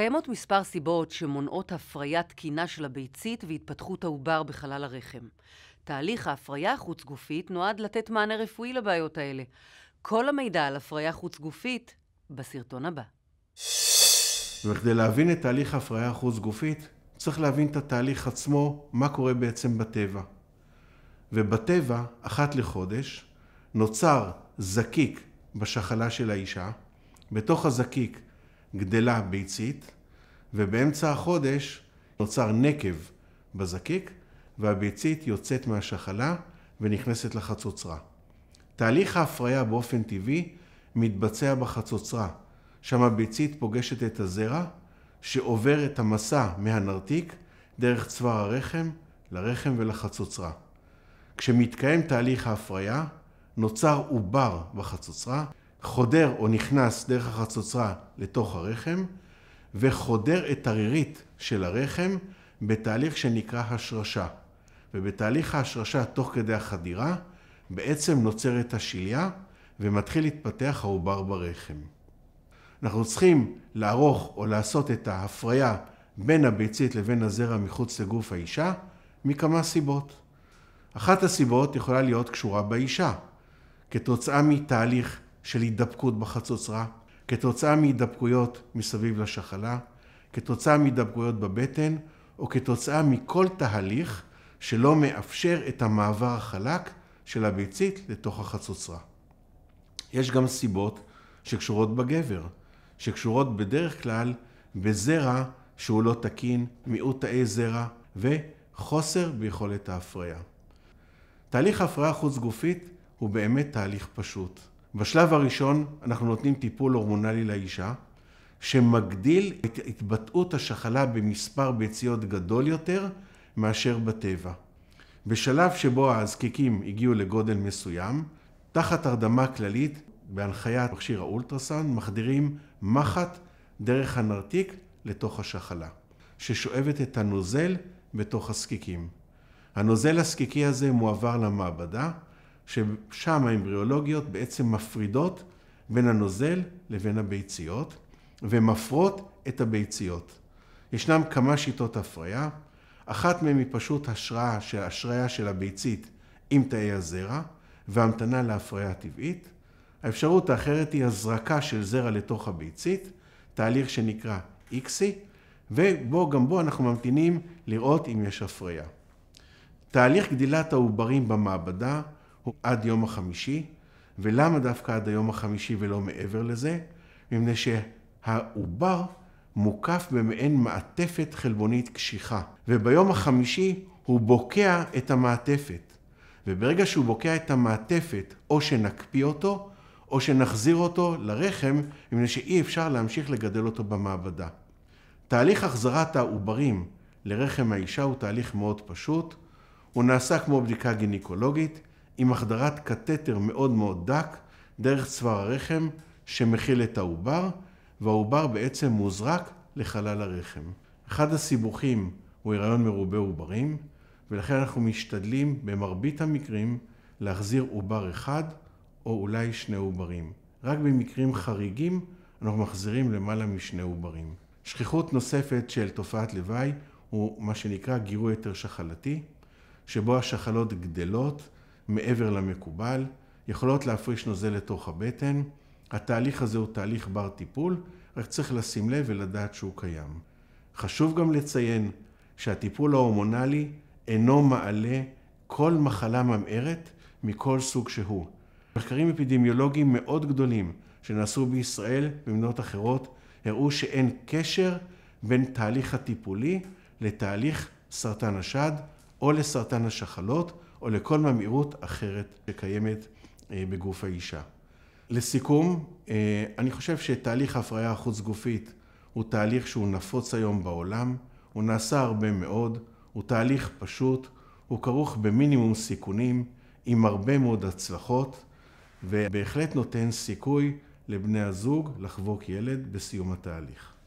קיימות מספר סיבות שמונעות הפריה תקינה של הביצית והתפתחות העובר בחלל הרחם. תהליך ההפריה החוץ-גופית נועד לתת מענה רפואי לבעיות האלה. כל המידע על הפריה חוץ-גופית בסרטון הבא. וכדי להבין את תהליך ההפריה החוץ-גופית, צריך להבין את התהליך עצמו, מה קורה בעצם בטבע. ובטבע, אחת לחודש, נוצר זקיק בשחלה של האישה, בתוך הזקיק גדלה ביצית, ובאמצע החודש נוצר נקב בזקיק, והביצית יוצאת מהשחלה ונכנסת לחצוצרה. תהליך ההפריה באופן טבעי מתבצע בחצוצרה, שם הביצית פוגשת את הזרע שעובר את המסע מהנרתיק דרך צוואר הרחם לרחם ולחצוצרה. כשמתקיים תהליך ההפריה, נוצר עובר בחצוצרה, חודר או נכנס דרך החצוצרה לתוך הרחם, וחודר את הרירית של הרחם בתהליך שנקרא השרשה. ובתהליך ההשרשה תוך כדי החדירה בעצם נוצרת השליה ומתחיל להתפתח העובר ברחם. אנחנו צריכים לערוך או לעשות את ההפריה בין הביצית לבין הזרע מחוץ לגוף האישה מכמה סיבות. אחת הסיבות יכולה להיות קשורה באישה, כתוצאה מתהליך של הידבקות בחצוצרה, כתוצאה מהידבקויות מסביב לשחלה, כתוצאה מהידבקויות בבטן, או כתוצאה מכל תהליך שלא מאפשר את המעבר החלק של הביצית לתוך החצוצרה. יש גם סיבות שקשורות בגבר, שקשורות בדרך כלל בזרע שהוא לא תקין, מיעוט תאי זרע וחוסר ביכולת ההפריה. תהליך ההפריה החוץ גופית הוא באמת תהליך פשוט. בשלב הראשון אנחנו נותנים טיפול הורמונלי לאישה, שמגדיל את התבטאות השחלה במספר ביציות גדול יותר מאשר בטבע. בשלב שבו הזקיקים הגיעו לגודל מסוים, תחת הרדמה כללית, בהנחיית מכשיר האולטרסאונד, מחדירים מחט דרך הנרתיק לתוך השחלה, ששואבת את הנוזל בתוך הזקיקים. הנוזל הזקיקי הזה מועבר למעבדה, ששם האמבריאולוגיות בעצם מפרידות בין הנוזל לבין הביציות, ומפרות את הביציות. ישנם כמה שיטות הפריה, אחת מהן היא פשוט השראה של, השריה של הביצית עם תאי הזרע, והמתנה להפריה הטבעית. האפשרות האחרת היא הזרקה של זרע לתוך הביצית, תהליך שנקרא איקסי, ובו גם בו אנחנו ממתינים לראות אם יש הפריה. תהליך גדילת העוברים במעבדה עד יום החמישי. ולמה דווקא עד היום החמישי ולא מעבר לזה? מפני שהעובר מוקף במעין מעטפת חלבונית קשיחה, וביום החמישי הוא בוקע את המעטפת. וברגע שהוא בוקע את המעטפת, או שנקפיא אותו, או שנחזיר אותו לרחם, מפני שאי אפשר להמשיך לגדל אותו במעבדה. תהליך החזרת העוברים לרחם האישה הוא תהליך מאוד פשוט. הוא נעשה כמו בדיקה גינקולוגית, עם החדרת קתטר מאוד מאוד דק דרך צוואר הרחם שמכיל את העובר, והעובר בעצם מוזרק לחלל הרחם. אחד הסיבוכים הוא הריון מרובה עוברים, ולכן אנחנו משתדלים במרבית המקרים להחזיר עובר אחד או אולי שני עוברים. רק במקרים חריגים אנחנו מחזירים למעלה משני עוברים. שכיחות נוספת של תופעת לוואי הוא מה שנקרא גירוי יותר שחלתי, שבו השחלות גדלות מעבר למקובל, יכולות להפריש נוזל לתוך הבטן. התהליך הזה הוא תהליך בר טיפול, רק צריך לשים לב ולדעת שהוא קיים. חשוב גם לציין שהטיפול ההורמונלי אינו מעלה כל מחלה ממארת מכל סוג שהוא. מחקרים אפידמיולוגיים מאוד גדולים שנעשו בישראל ובמדינות אחרות הראו שאין קשר בין תהליך הטיפולי לתהליך סרטן השד או לסרטן השחלות, או לכל ממאירות אחרת שקיימת אה, בגוף האישה. לסיכום, אה, אני חושב שתהליך ההפריה החוץ-גופית הוא תהליך שהוא נפוץ היום בעולם, הוא נעשה הרבה מאוד, הוא תהליך פשוט, הוא כרוך במינימום סיכונים, עם הרבה מאוד הצלחות, ובהחלט נותן סיכוי לבני הזוג לחבוק ילד בסיום התהליך.